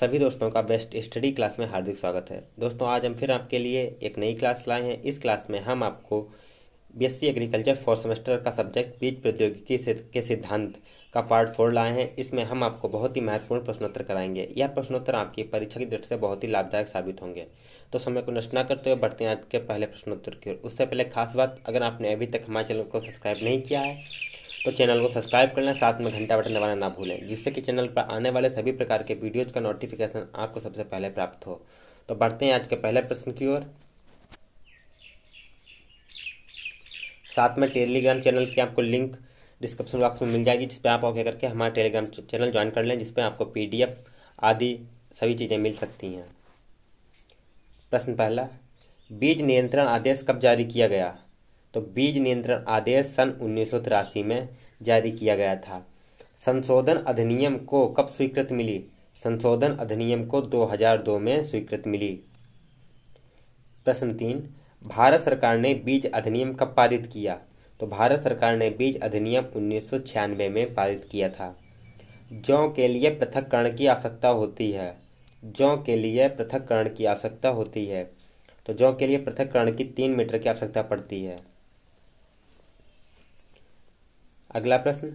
सभी दोस्तों का बेस्ट स्टडी क्लास में हार्दिक स्वागत है दोस्तों आज हम फिर आपके लिए एक नई क्लास लाए हैं इस क्लास में हम आपको बीएससी एग्रीकल्चर फोर्थ सेमेस्टर का सब्जेक्ट बीज प्रौद्योगिकी के सिद्धांत का पार्ट फोर लाए हैं इसमें हम आपको बहुत ही महत्वपूर्ण प्रश्नोत्तर कराएंगे यह प्रश्नोत्तर आपकी परीक्षा की दृष्टि से बहुत ही लाभदायक साबित होंगे तो समय को नष्ट न करते हुए बढ़ते हैं आज के पहले प्रश्नोत्तर की ओर उससे पहले खास बात अगर आपने अभी तक हमारे चैनल को सब्सक्राइब नहीं किया है तो चैनल को सब्सक्राइब कर लें साथ में घंटा बटन दबाना ना भूलें जिससे कि चैनल पर आने वाले सभी प्रकार के वीडियोज का नोटिफिकेशन आपको सबसे पहले प्राप्त हो तो बढ़ते हैं आज के पहले प्रश्न की ओर साथ में टेलीग्राम चैनल की आपको लिंक डिस्क्रिप्शन बॉक्स में मिल जाएगी जिस पर आप ओके करके हमारा टेलीग्राम चैनल ज्वाइन कर लें जिसपे आपको पी आदि सभी चीज़ें मिल सकती हैं प्रश्न पहला बीज नियंत्रण आदेश कब जारी किया गया तो बीज नियंत्रण आदेश सन उन्नीस में जारी किया गया था संशोधन अधिनियम को कब स्वीकृत मिली संशोधन अधिनियम को 2002 में स्वीकृत मिली प्रश्न तीन भारत सरकार ने बीज अधिनियम कब पारित किया तो भारत सरकार ने बीज अधिनियम उन्नीस में पारित किया था जौ के लिए पृथककरण की आवश्यकता होती है जौ के लिए पृथककरण की आवश्यकता होती है तो जौ के लिए पृथककरण की तीन मीटर की आवश्यकता पड़ती है अगला प्रश्न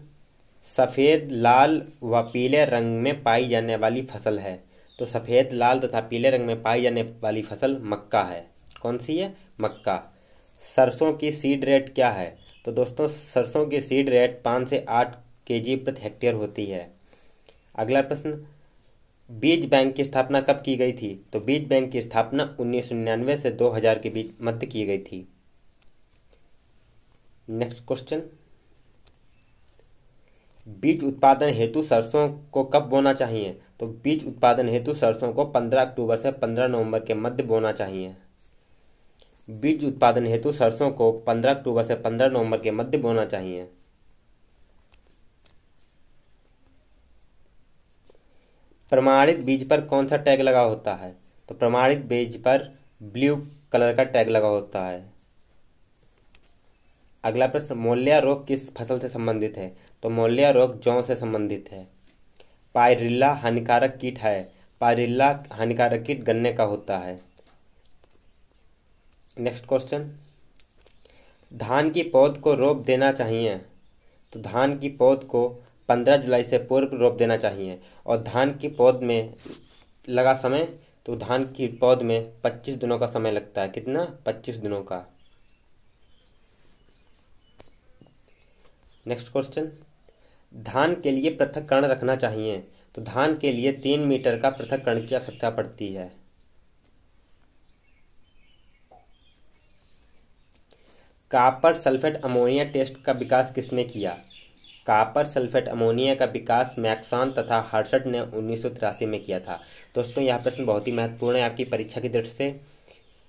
सफ़ेद लाल व पीले रंग में पाई जाने वाली फसल है तो सफ़ेद लाल तथा पीले रंग में पाई जाने वाली फसल मक्का है कौन सी है मक्का सरसों की सीड रेट क्या है तो दोस्तों सरसों की सीड रेट पाँच से आठ के जी प्रति हेक्टेयर होती है अगला प्रश्न बीज बैंक की स्थापना कब की गई थी तो बीज बैंक की स्थापना उन्नीस से 2000 के बीच मध्य की गई थी नेक्स्ट क्वेश्चन बीज उत्पादन हेतु सरसों को कब बोना चाहिए तो बीज उत्पादन हेतु सरसों को 15 अक्टूबर से 15 नवंबर के मध्य बोना चाहिए बीज उत्पादन हेतु सरसों को 15 अक्टूबर से 15 नवंबर के मध्य बोना चाहिए प्रमाणित बीज पर कौन सा टैग लगा होता है तो प्रमाणित बीज पर ब्लू कलर का टैग लगा होता है अगला प्रश्न मौल्या रोग किस फसल से संबंधित है तो मौल्या रोग जौ से संबंधित है पायरिल्ला हानिकारक कीट है पायरिल्ला हानिकारक कीट गन्ने का होता है नेक्स्ट क्वेश्चन धान की पौध को रोप देना चाहिए तो धान की पौध को 15 जुलाई से पूर्व रोप देना चाहिए और धान की पौध में लगा समय तो धान की पौध में 25 दिनों का समय लगता है कितना 25 दिनों का नेक्स्ट क्वेश्चन धान के लिए पृथक कर्ण रखना चाहिए तो धान के लिए तीन मीटर का पृथक कर्ण की आवश्यकता पड़ती है कापर सल्फेट अमोनिया टेस्ट का विकास किसने किया कापर सल्फेट अमोनिया का विकास मैक्सान तथा हर्षट ने उन्नीस में किया था दोस्तों यह प्रश्न बहुत ही महत्वपूर्ण है आपकी परीक्षा की दृष्टि से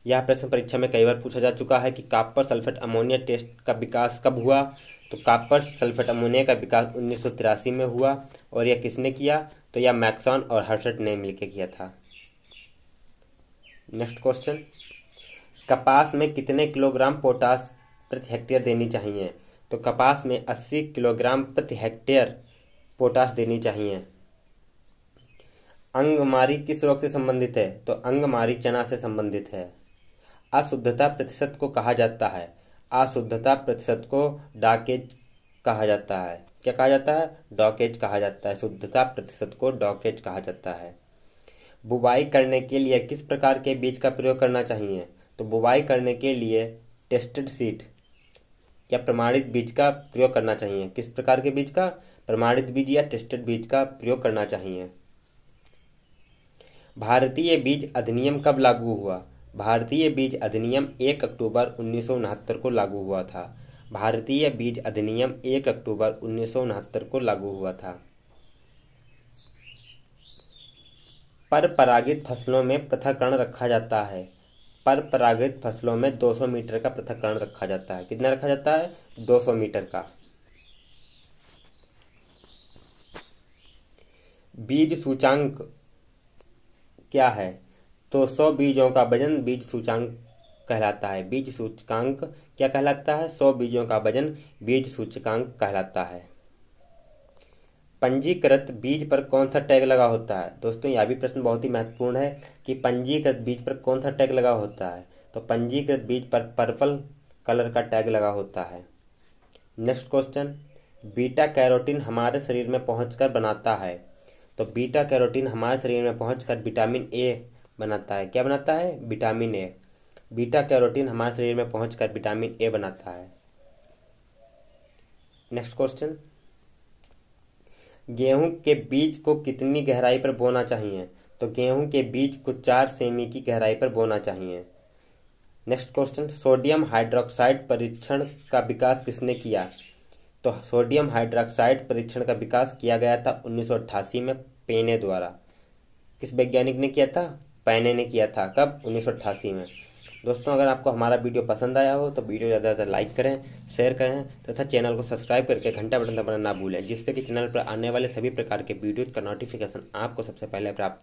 यह प्रश्न परीक्षा में कई बार पूछा जा चुका है कि कापर सल्फेट अमोनिया टेस्ट का विकास कब हुआ तो कापर सल्फेट अमोनिया का विकास उन्नीस में हुआ और यह किसने किया तो यह मैक्सॉन और हर्षट ने मिलकर किया था नेक्स्ट क्वेश्चन कपास में कितने किलोग्राम पोटास प्रति हेक्टेयर देनी चाहिए तो कपास में 80 किलोग्राम प्रति हेक्टेयर पोटास देनी चाहिए अंगमारी किस रोग से संबंधित है तो अंगमारी चना से संबंधित है अशुद्धता प्रतिशत को कहा जाता है अशुद्धता प्रतिशत को डॉकेज कहा जाता है क्या कहा जाता है डॉकेज कहा जाता है शुद्धता प्रतिशत को डॉकेज कहा जाता है बुवाई करने के लिए किस प्रकार के बीज का प्रयोग करना चाहिए तो बुवाई करने के लिए टेस्टेड सीट या प्रमाणित बीज का प्रयोग करना चाहिए किस प्रकार के बीज का प्रमाणित बीज या टेस्टेड बीज का प्रयोग करना चाहिए भारतीय बीज अधिनियम कब लागू हुआ भारतीय बीज अधिनियम एक अक्टूबर उन्नीस को लागू हुआ था भारतीय बीज अधिनियम एक अक्टूबर उन्नीस को लागू हुआ था पर परागित फसलों में पृथककरण रखा जाता है पर परागित फसलों में 200 मीटर का पृथककरण रखा जाता है कितना रखा जाता है 200 मीटर का बीज सूचांक क्या है तो सौ बीजों का वजन बीज सूचांक कहलाता है बीज सूचकांक क्या कहलाता है सौ बीजों का वजन बीज सूचकांक कहलाता है पंजीकृत बीज पर कौन सा टैग लगा होता है दोस्तों यह भी प्रश्न बहुत ही महत्वपूर्ण है कि पंजीकृत बीज पर कौन सा टैग लगा होता है तो पंजीकृत बीज पर पर्पल कलर का टैग लगा होता है नेक्स्ट क्वेश्चन बीटा कैरोटीन हमारे शरीर में पहुंचकर बनाता है तो बीटा कैरोटीन हमारे शरीर में पहुंचकर विटामिन ए बनाता है क्या बनाता है विटामिन ए बीटा कैरोटीन हमारे शरीर में पहुंचकर विटामिन ए बनाता है नेक्स्ट क्वेश्चन गेहूं के बीज को कितनी गहराई पर बोना चाहिए तो गेहूं के बीज को चार सेमी की गहराई पर बोना चाहिए नेक्स्ट क्वेश्चन सोडियम हाइड्रोक्साइड परीक्षण का विकास किसने किया तो सोडियम हाइड्रोक्साइड परीक्षण का विकास किया गया था उन्नीस में पेने द्वारा किस वैज्ञानिक ने किया था पैने ने किया था कब उन्नीस में दोस्तों अगर आपको हमारा वीडियो पसंद आया हो तो वीडियो ज़्यादा ज़्यादा लाइक करें शेयर करें तथा चैनल को सब्सक्राइब करके घंटा बटन दबाना ना भूलें जिससे कि चैनल पर आने वाले सभी प्रकार के वीडियो का नोटिफिकेशन आपको सबसे पहले प्राप्त